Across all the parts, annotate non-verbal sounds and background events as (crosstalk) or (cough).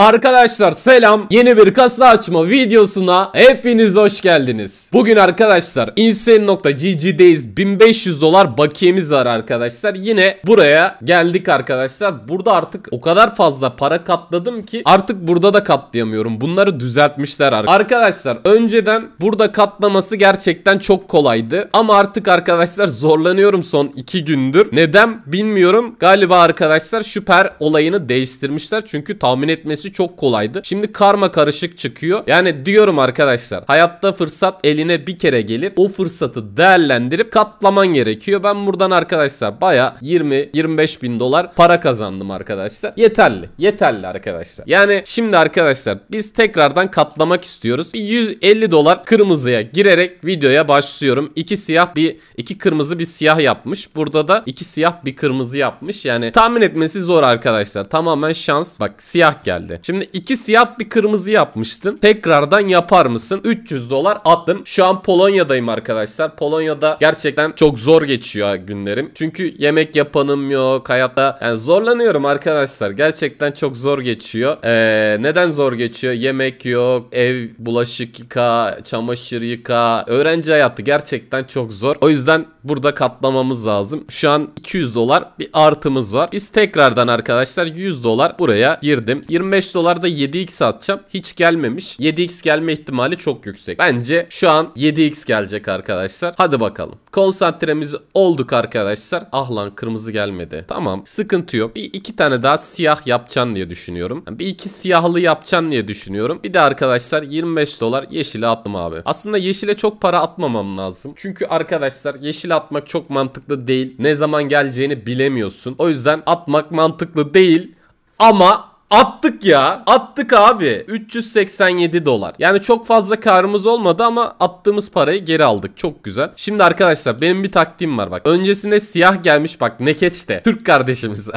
Arkadaşlar selam yeni bir kasa açma videosuna hepiniz hoş geldiniz. Bugün arkadaşlar insane.gg'deyiz 1500 dolar bakiyemiz var arkadaşlar. Yine buraya geldik arkadaşlar. Burada artık o kadar fazla para katladım ki artık burada da katlayamıyorum. Bunları düzeltmişler artık. Arkadaşlar önceden burada katlaması gerçekten çok kolaydı. Ama artık arkadaşlar zorlanıyorum son 2 gündür. Neden bilmiyorum. Galiba arkadaşlar şu olayını değiştirmişler. Çünkü tahmin etmesi çok kolaydı. Şimdi karma karışık çıkıyor. Yani diyorum arkadaşlar hayatta fırsat eline bir kere gelir. O fırsatı değerlendirip katlaman gerekiyor. Ben buradan arkadaşlar baya 20-25 bin dolar para kazandım arkadaşlar. Yeterli. Yeterli arkadaşlar. Yani şimdi arkadaşlar biz tekrardan katlamak istiyoruz. 150 dolar kırmızıya girerek videoya başlıyorum. İki siyah bir iki kırmızı bir siyah yapmış. Burada da iki siyah bir kırmızı yapmış. Yani tahmin etmesi zor arkadaşlar. Tamamen şans. Bak siyah geldi. Şimdi iki siyah bir kırmızı yapmıştın. Tekrardan yapar mısın? 300 dolar attım. Şu an Polonya'dayım arkadaşlar. Polonya'da gerçekten çok zor geçiyor günlerim. Çünkü yemek yapanım yok. Hayatta yani zorlanıyorum arkadaşlar. Gerçekten çok zor geçiyor. Ee, neden zor geçiyor? Yemek yok. Ev bulaşık yıka. Çamaşır yıka. Öğrenci hayatı gerçekten çok zor. O yüzden burada katlamamız lazım. Şu an 200 dolar bir artımız var. Biz tekrardan arkadaşlar 100 dolar buraya girdim. 25 25 dolarda 7x atacağım. Hiç gelmemiş. 7x gelme ihtimali çok yüksek. Bence şu an 7x gelecek arkadaşlar. Hadi bakalım. Konsantremiz olduk arkadaşlar. Ah lan kırmızı gelmedi. Tamam sıkıntı yok. Bir iki tane daha siyah yapacaksın diye düşünüyorum. Bir iki siyahlı yapacaksın diye düşünüyorum. Bir de arkadaşlar 25 dolar yeşile attım abi. Aslında yeşile çok para atmamam lazım. Çünkü arkadaşlar yeşil atmak çok mantıklı değil. Ne zaman geleceğini bilemiyorsun. O yüzden atmak mantıklı değil. Ama Attık ya. Attık abi. 387 dolar. Yani çok fazla karımız olmadı ama attığımız parayı geri aldık. Çok güzel. Şimdi arkadaşlar benim bir taktiğim var bak. Öncesinde siyah gelmiş bak Nekeç de. Türk kardeşimiz.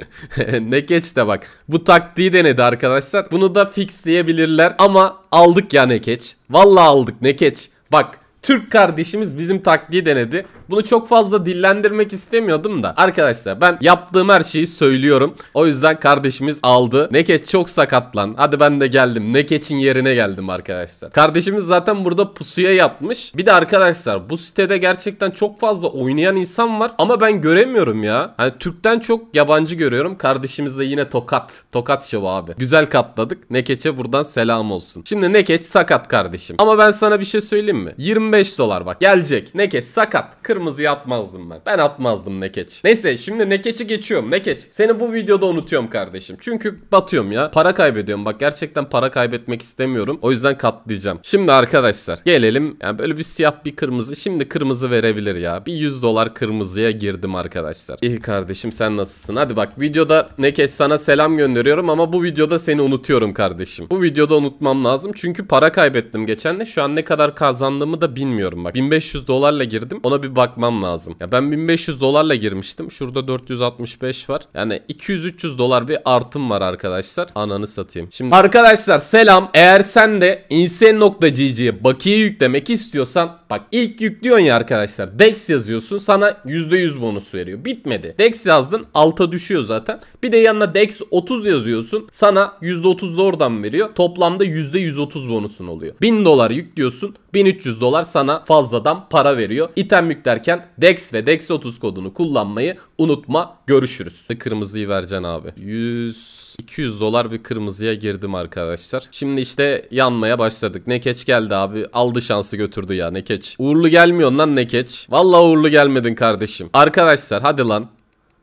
(laughs) Nekeç de bak. Bu taktiği denedi arkadaşlar. Bunu da fix diyebilirler ama aldık ya Nekeç. Vallahi aldık Nekeç. Bak Türk kardeşimiz bizim taktiği denedi. Bunu çok fazla dillendirmek istemiyordum da. Arkadaşlar ben yaptığım her şeyi söylüyorum. O yüzden kardeşimiz aldı. Nekeç çok sakatlan. Hadi ben de geldim. Nekeç'in yerine geldim arkadaşlar. Kardeşimiz zaten burada pusuya yapmış. Bir de arkadaşlar bu sitede gerçekten çok fazla oynayan insan var. Ama ben göremiyorum ya. Hani Türk'ten çok yabancı görüyorum. Kardeşimiz de yine tokat. Tokat şovu abi. Güzel katladık. Nekeç'e buradan selam olsun. Şimdi Nekeç sakat kardeşim. Ama ben sana bir şey söyleyeyim mi? 20 25 dolar bak gelecek. Nekeç sakat. kırmızı atmazdım ben. Ben atmazdım Nekeç. Neyse şimdi Nekeç'i geçiyorum. Nekeç seni bu videoda unutuyorum kardeşim. Çünkü batıyorum ya. Para kaybediyorum. Bak gerçekten para kaybetmek istemiyorum. O yüzden katlayacağım. Şimdi arkadaşlar gelelim. Yani böyle bir siyah bir kırmızı. Şimdi kırmızı verebilir ya. Bir 100 dolar kırmızıya girdim arkadaşlar. İyi kardeşim sen nasılsın? Hadi bak videoda Nekeç sana selam gönderiyorum ama bu videoda seni unutuyorum kardeşim. Bu videoda unutmam lazım. Çünkü para kaybettim geçen de. Şu an ne kadar kazandığımı da bilmiyorum bilmiyorum bak. 1500 dolarla girdim. Ona bir bakmam lazım. Ya ben 1500 dolarla girmiştim. Şurada 465 var. Yani 200-300 dolar bir artım var arkadaşlar. Ananı satayım. Şimdi arkadaşlar selam. Eğer sen de insane.cc'ye bakiye yüklemek istiyorsan bak ilk yüklüyorsun ya arkadaşlar. Dex yazıyorsun. Sana %100 bonus veriyor. Bitmedi. Dex yazdın. Alta düşüyor zaten. Bir de yanına Dex 30 yazıyorsun. Sana %30 da oradan veriyor. Toplamda %130 bonusun oluyor. 1000 dolar yüklüyorsun. 1300 dolar sana fazladan para veriyor. İtem yüklerken DEX ve DEX30 kodunu kullanmayı unutma. Görüşürüz. Kırmızıyı vereceksin abi. 100 200 dolar bir kırmızıya girdim arkadaşlar. Şimdi işte yanmaya başladık. Nekeç geldi abi. Aldı şansı götürdü ya Nekeç. Uğurlu gelmiyorsun lan Nekeç. Vallahi uğurlu gelmedin kardeşim. Arkadaşlar hadi lan.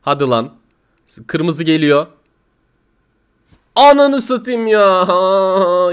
Hadi lan. Kırmızı geliyor. Ananı satayım ya.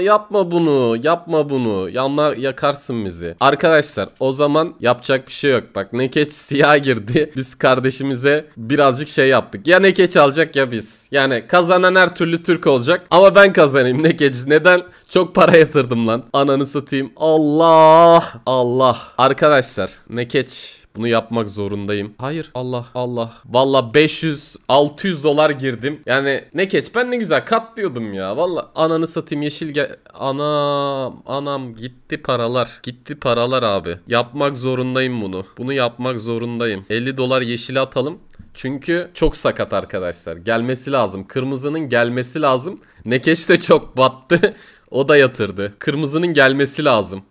yapma bunu. Yapma bunu. Yanlar yakarsın bizi. Arkadaşlar o zaman yapacak bir şey yok. Bak Nekeç siyah girdi. (laughs) Biz kardeşimize birazcık şey yaptık. Ya Nekeç alacak ya biz. Yani kazanan her türlü Türk olacak. Ama ben kazanayım Nekeç. Neden? Çok para yatırdım lan. Ananı satayım. Allah. Allah. Arkadaşlar Nekeç bunu yapmak zorundayım. Hayır Allah Allah. Valla 500 600 dolar girdim. Yani ne keç ben ne güzel kat diyordum ya. Valla ananı satayım yeşil gel. Anam anam gitti paralar. Gitti paralar abi. Yapmak zorundayım bunu. Bunu yapmak zorundayım. 50 dolar yeşile atalım. Çünkü çok sakat arkadaşlar. Gelmesi lazım. Kırmızının gelmesi lazım. Nekeş de çok battı. (laughs) o da yatırdı. Kırmızının gelmesi lazım.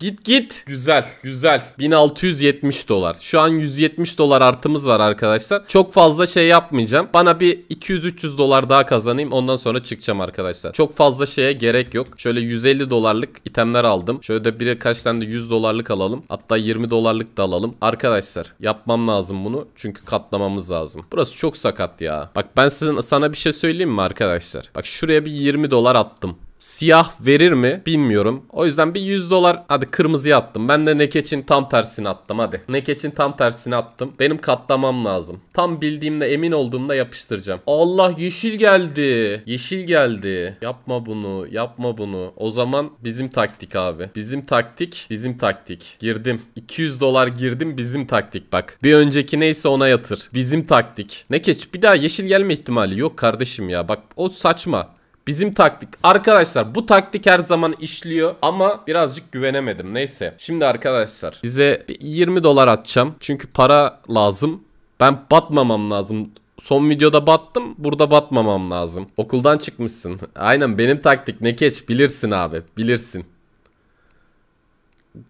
Git git. Güzel güzel. 1670 dolar. Şu an 170 dolar artımız var arkadaşlar. Çok fazla şey yapmayacağım. Bana bir 200-300 dolar daha kazanayım. Ondan sonra çıkacağım arkadaşlar. Çok fazla şeye gerek yok. Şöyle 150 dolarlık itemler aldım. Şöyle de birkaç tane de 100 dolarlık alalım. Hatta 20 dolarlık da alalım. Arkadaşlar yapmam lazım bunu. Çünkü katlamamız lazım. Burası çok sakat ya. Bak ben sana bir şey söyleyeyim mi arkadaşlar? Bak şuraya bir 20 dolar attım siyah verir mi bilmiyorum. O yüzden bir 100 dolar hadi kırmızıya attım. Ben de Nekeç'in tam tersini attım hadi. Nekeç'in tam tersini attım. Benim katlamam lazım. Tam bildiğimde emin olduğumda yapıştıracağım. Allah yeşil geldi. Yeşil geldi. Yapma bunu yapma bunu. O zaman bizim taktik abi. Bizim taktik bizim taktik. Girdim. 200 dolar girdim bizim taktik bak. Bir önceki neyse ona yatır. Bizim taktik. Nekeç bir daha yeşil gelme ihtimali yok kardeşim ya. Bak o saçma. Bizim taktik. Arkadaşlar bu taktik her zaman işliyor ama birazcık güvenemedim. Neyse. Şimdi arkadaşlar bize 20 dolar atacağım. Çünkü para lazım. Ben batmamam lazım. Son videoda battım. Burada batmamam lazım. Okuldan çıkmışsın. Aynen benim taktik. Ne keç bilirsin abi. Bilirsin.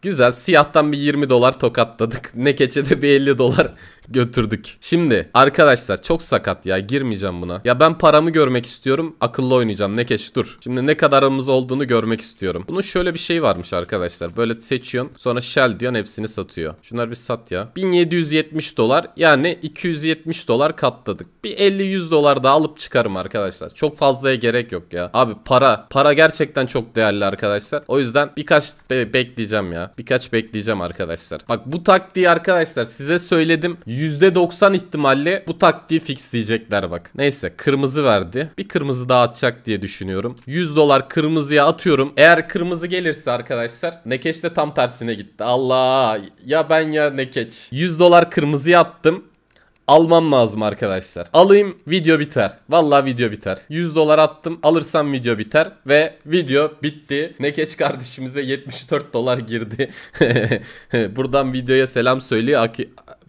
Güzel. Siyahtan bir 20 dolar tokatladık. Ne keçe de bir 50 dolar götürdük. Şimdi arkadaşlar çok sakat ya girmeyeceğim buna. Ya ben paramı görmek istiyorum. Akıllı oynayacağım. Ne keş dur. Şimdi ne kadarımız olduğunu görmek istiyorum. Bunun şöyle bir şey varmış arkadaşlar. Böyle seçiyorsun. Sonra shell diyorsun hepsini satıyor. Şunlar bir sat ya. 1770 dolar yani 270 dolar katladık. Bir 50-100 dolar daha alıp çıkarım arkadaşlar. Çok fazlaya gerek yok ya. Abi para. Para gerçekten çok değerli arkadaşlar. O yüzden birkaç be bekleyeceğim ya. Birkaç bekleyeceğim arkadaşlar. Bak bu taktiği arkadaşlar size söyledim. %90 ihtimalle bu taktiği fixleyecekler bak. Neyse kırmızı verdi. Bir kırmızı daha atacak diye düşünüyorum. 100 dolar kırmızıya atıyorum. Eğer kırmızı gelirse arkadaşlar Nekeç de tam tersine gitti. Allah ya ben ya Nekeç. 100 dolar kırmızı attım almam lazım arkadaşlar. Alayım video biter. Vallahi video biter. 100 dolar attım alırsam video biter ve video bitti. Nekeç kardeşimize 74 dolar girdi. (laughs) Buradan videoya selam söylüyor.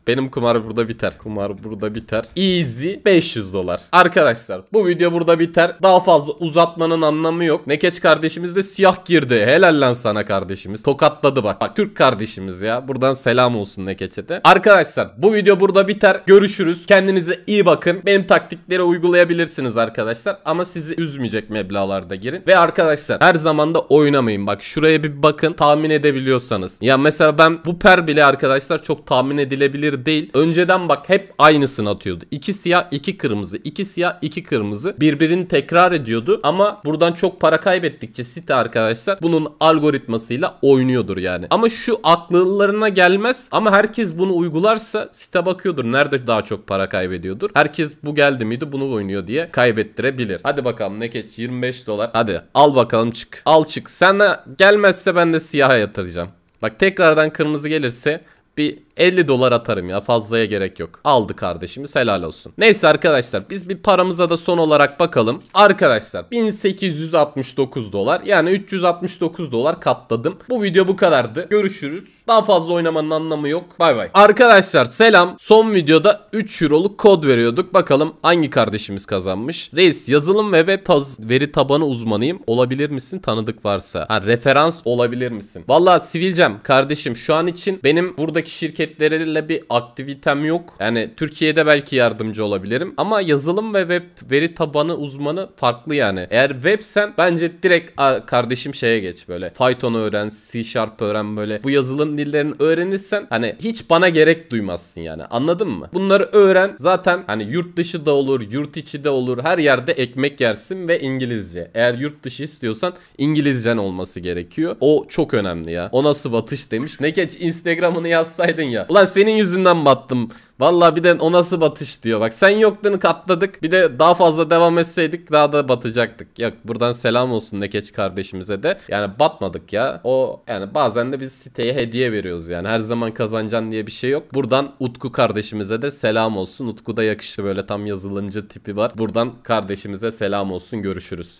Benim kumar burada biter. Kumar burada biter. Easy 500 dolar. Arkadaşlar bu video burada biter. Daha fazla uzatmanın anlamı yok. Nekeç kardeşimiz de siyah girdi. Helal lan sana kardeşimiz. Tokatladı bak. Bak Türk kardeşimiz ya. Buradan selam olsun Nekeç'e de. Arkadaşlar bu video burada biter. Görüşürüz. Kendinize iyi bakın. Benim taktikleri uygulayabilirsiniz arkadaşlar. Ama sizi üzmeyecek meblalarda girin. Ve arkadaşlar her zaman da oynamayın. Bak şuraya bir bakın. Tahmin edebiliyorsanız. Ya mesela ben bu per bile arkadaşlar çok tahmin edilebilir değil. Önceden bak hep aynısını atıyordu. İki siyah iki kırmızı iki siyah iki kırmızı birbirini tekrar ediyordu. Ama buradan çok para kaybettikçe site arkadaşlar bunun algoritmasıyla oynuyordur yani. Ama şu aklılarına gelmez ama herkes bunu uygularsa site bakıyordur. Nerede daha çok para kaybediyordur. Herkes bu geldi miydi bunu oynuyor diye kaybettirebilir. Hadi bakalım ne keç 25 dolar. Hadi al bakalım çık. Al çık. Sen de gelmezse ben de siyaha yatıracağım. Bak tekrardan kırmızı gelirse bir 50 dolar atarım ya fazlaya gerek yok. Aldı kardeşimiz helal olsun. Neyse arkadaşlar biz bir paramıza da son olarak bakalım. Arkadaşlar 1869 dolar yani 369 dolar katladım. Bu video bu kadardı. Görüşürüz. Daha fazla oynamanın anlamı yok. Bay bay. Arkadaşlar selam. Son videoda 3 euroluk kod veriyorduk. Bakalım hangi kardeşimiz kazanmış. Reis yazılım ve web taz veri tabanı uzmanıyım. Olabilir misin tanıdık varsa? Ha referans olabilir misin? Valla Sivilcem kardeşim şu an için benim buradaki şirket şirketleriyle bir aktivitem yok. Yani Türkiye'de belki yardımcı olabilirim. Ama yazılım ve web veri tabanı uzmanı farklı yani. Eğer websen bence direkt kardeşim şeye geç böyle. Python öğren, C Sharp öğren böyle. Bu yazılım dillerini öğrenirsen hani hiç bana gerek duymazsın yani. Anladın mı? Bunları öğren. Zaten hani yurt dışı da olur, yurt içi de olur. Her yerde ekmek yersin ve İngilizce. Eğer yurt dışı istiyorsan İngilizcen olması gerekiyor. O çok önemli ya. O nasıl batış demiş. Ne geç Instagram'ını yazsaydın ya. Ulan senin yüzünden battım. Valla bir de o nasıl batış diyor. Bak sen yoktun katladık. Bir de daha fazla devam etseydik daha da batacaktık. Yok buradan selam olsun Nekeç kardeşimize de. Yani batmadık ya. O yani bazen de biz siteye hediye veriyoruz yani. Her zaman kazanacaksın diye bir şey yok. Buradan Utku kardeşimize de selam olsun. Utku da yakışır böyle tam yazılımcı tipi var. Buradan kardeşimize selam olsun. Görüşürüz.